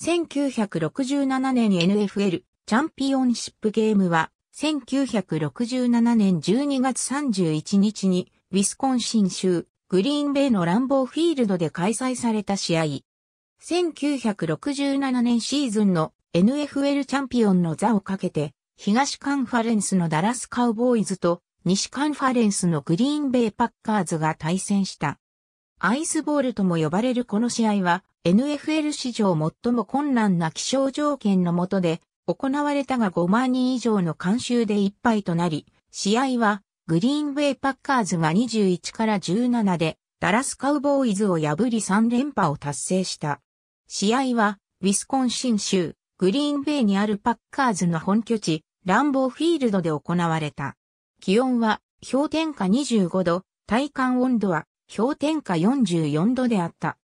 1967年 NFL チャンピオンシップゲームは、1967年12月31日に、ウィスコンシン州、グリーンベイのランボーフィールドで開催された試合。1967年シーズンの NFL チャンピオンの座をかけて、東カンファレンスのダラスカウボーイズと、西カンファレンスのグリーンベイパッカーズが対戦した。アイスボールとも呼ばれるこの試合は、NFL 史上最も困難な気象条件の下で、行われたが5万人以上の監修でいっぱいとなり、試合は、グリーンウェイパッカーズが21から17で、ダラスカウボーイズを破り3連覇を達成した。試合は、ウィスコンシン州、グリーンウェイにあるパッカーズの本拠地、ランボーフィールドで行われた。気温は、氷点下25度、体感温度は氷点下44度であった。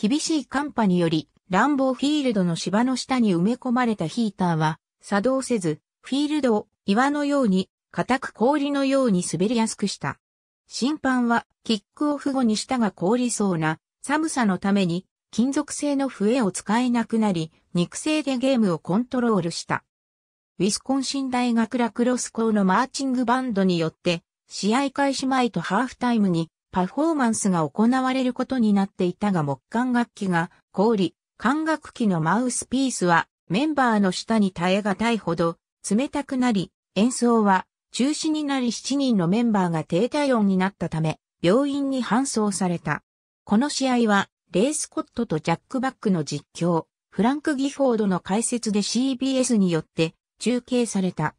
厳しい寒波により、乱暴フィールドの芝の下に埋め込まれたヒーターは作動せず、フィールドを岩のように、固く氷のように滑りやすくした。審判は、キックオフ後に舌が凍りそうな寒さのために、金属製の笛を使えなくなり、肉声でゲームをコントロールした。ウィスコンシン大学ラクロス校のマーチングバンドによって、試合開始前とハーフタイムにパフォーマンスが行われることになっていたが木管楽器が凍り、管楽器のマウスピースはメンバーの下に耐え難いほど冷たくなり、演奏は中止になり7人のメンバーが低体温になったため、病院に搬送された。この試合は、レイ・スコットとジャック・バックの実況、フランク・ギフォードの解説で CBS によって中継された。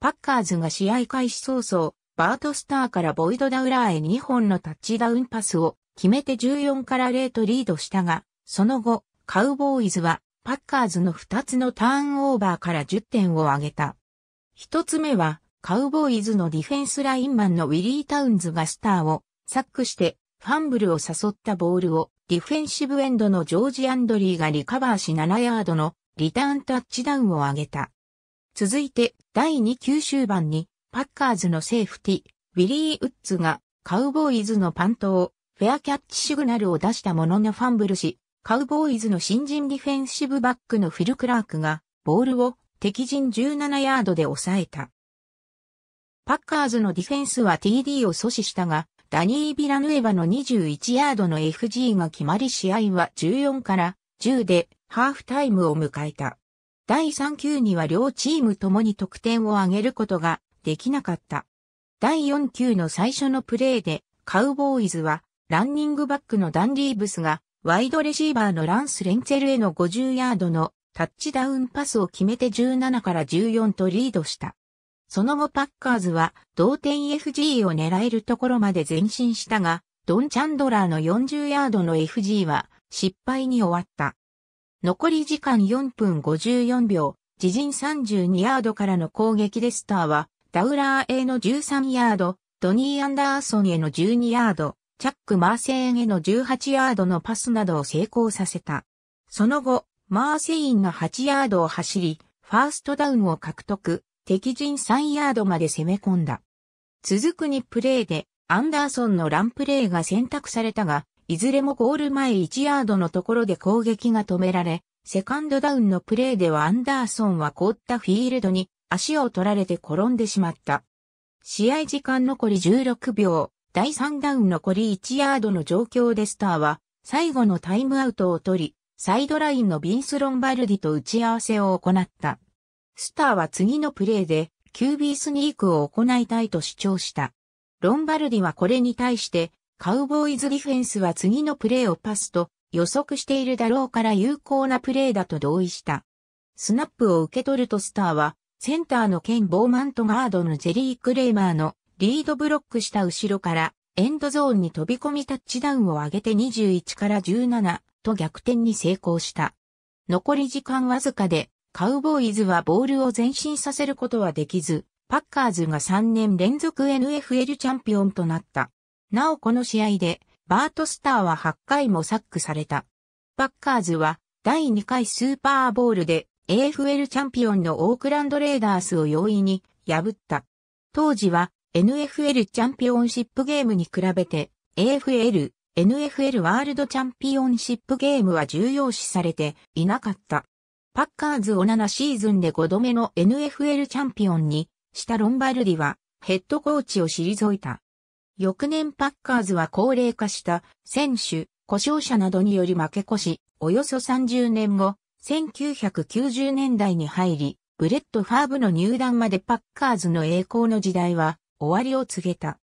パッカーズが試合開始早々、バートスターからボイド・ダウラーへ2本のタッチダウンパスを決めて14から0とリードしたが、その後、カウボーイズはパッカーズの2つのターンオーバーから10点を挙げた。1つ目は、カウボーイズのディフェンスラインマンのウィリー・タウンズがスターをサックしてファンブルを誘ったボールをディフェンシブエンドのジョージ・アンドリーがリカバーし7ヤードのリターンタッチダウンを挙げた。続いて第2球終盤にパッカーズのセーフティ、ウィリー・ウッズが、カウボーイズのパントを、フェアキャッチシグナルを出したもののファンブルし、カウボーイズの新人ディフェンシブバックのフィル・クラークが、ボールを敵陣17ヤードで抑えた。パッカーズのディフェンスは TD を阻止したが、ダニー・ビラヌエバの21ヤードの FG が決まり試合は14から10でハーフタイムを迎えた。第3球には両チームともに得点を挙げることができなかった。第4球の最初のプレーで、カウボーイズは、ランニングバックのダン・リーブスが、ワイドレシーバーのランス・レンツェルへの50ヤードのタッチダウンパスを決めて17から14とリードした。その後パッカーズは同点 FG を狙えるところまで前進したが、ドン・チャンドラーの40ヤードの FG は失敗に終わった。残り時間4分54秒、自陣32ヤードからの攻撃でスターはダウラーへの13ヤード、ドニー・アンダーソンへの12ヤード、チャック・マーセインへの18ヤードのパスなどを成功させた。その後、マーセインが8ヤードを走り、ファーストダウンを獲得、敵陣3ヤードまで攻め込んだ。続く2プレーで、アンダーソンのランプレーが選択されたが、いずれもゴール前1ヤードのところで攻撃が止められ、セカンドダウンのプレーではアンダーソンは凍ったフィールドに足を取られて転んでしまった。試合時間残り16秒、第3ダウン残り1ヤードの状況でスターは、最後のタイムアウトを取り、サイドラインのビンス・ロンバルディと打ち合わせを行った。スターは次のプレーで、QB スニークを行いたいと主張した。ロンバルディはこれに対して、カウボーイズディフェンスは次のプレーをパスと予測しているだろうから有効なプレーだと同意した。スナップを受け取るとスターはセンターのケン・ボーマントガードのジェリー・クレーマーのリードブロックした後ろからエンドゾーンに飛び込みタッチダウンを上げて21から17と逆転に成功した。残り時間わずかでカウボーイズはボールを前進させることはできず、パッカーズが3年連続 NFL チャンピオンとなった。なおこの試合でバートスターは8回もサックされた。パッカーズは第2回スーパーボールで AFL チャンピオンのオークランドレーダースを容易に破った。当時は NFL チャンピオンシップゲームに比べて AFL、NFL ワールドチャンピオンシップゲームは重要視されていなかった。パッカーズを7シーズンで5度目の NFL チャンピオンにしたロンバルディはヘッドコーチを退いた。翌年パッカーズは高齢化した選手、故障者などにより負け越し、およそ30年後、1990年代に入り、ブレット・ファーブの入団までパッカーズの栄光の時代は終わりを告げた。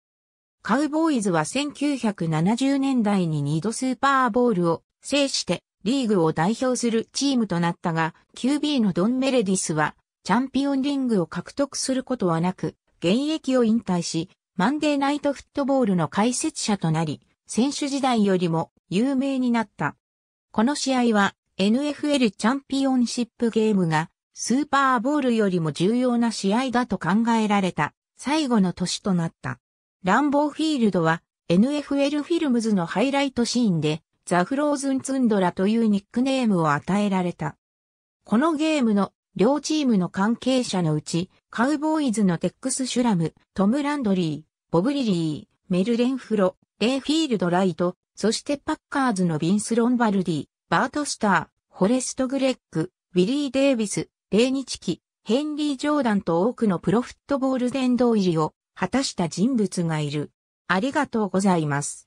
カウボーイズは1970年代に2度スーパーボールを制してリーグを代表するチームとなったが、QB のドン・メレディスはチャンピオンリングを獲得することはなく、現役を引退し、マンデーナイトフットボールの解説者となり、選手時代よりも有名になった。この試合は NFL チャンピオンシップゲームがスーパーボールよりも重要な試合だと考えられた最後の年となった。ランボーフィールドは NFL フィルムズのハイライトシーンでザ・フローズン・ツンドラというニックネームを与えられた。このゲームの両チームの関係者のうちカウボーイズのテックス・シュラム、トム・ランドリー、ボブ・リリー、メル・レンフロ、レイ・フィールド・ライト、そしてパッカーズのビンス・ロンバルディ、バート・スター、フォレスト・グレッグ、ウィリー・デイビス、レイニチキ、ヘンリー・ジョーダンと多くのプロフットボール殿堂入りを果たした人物がいる。ありがとうございます。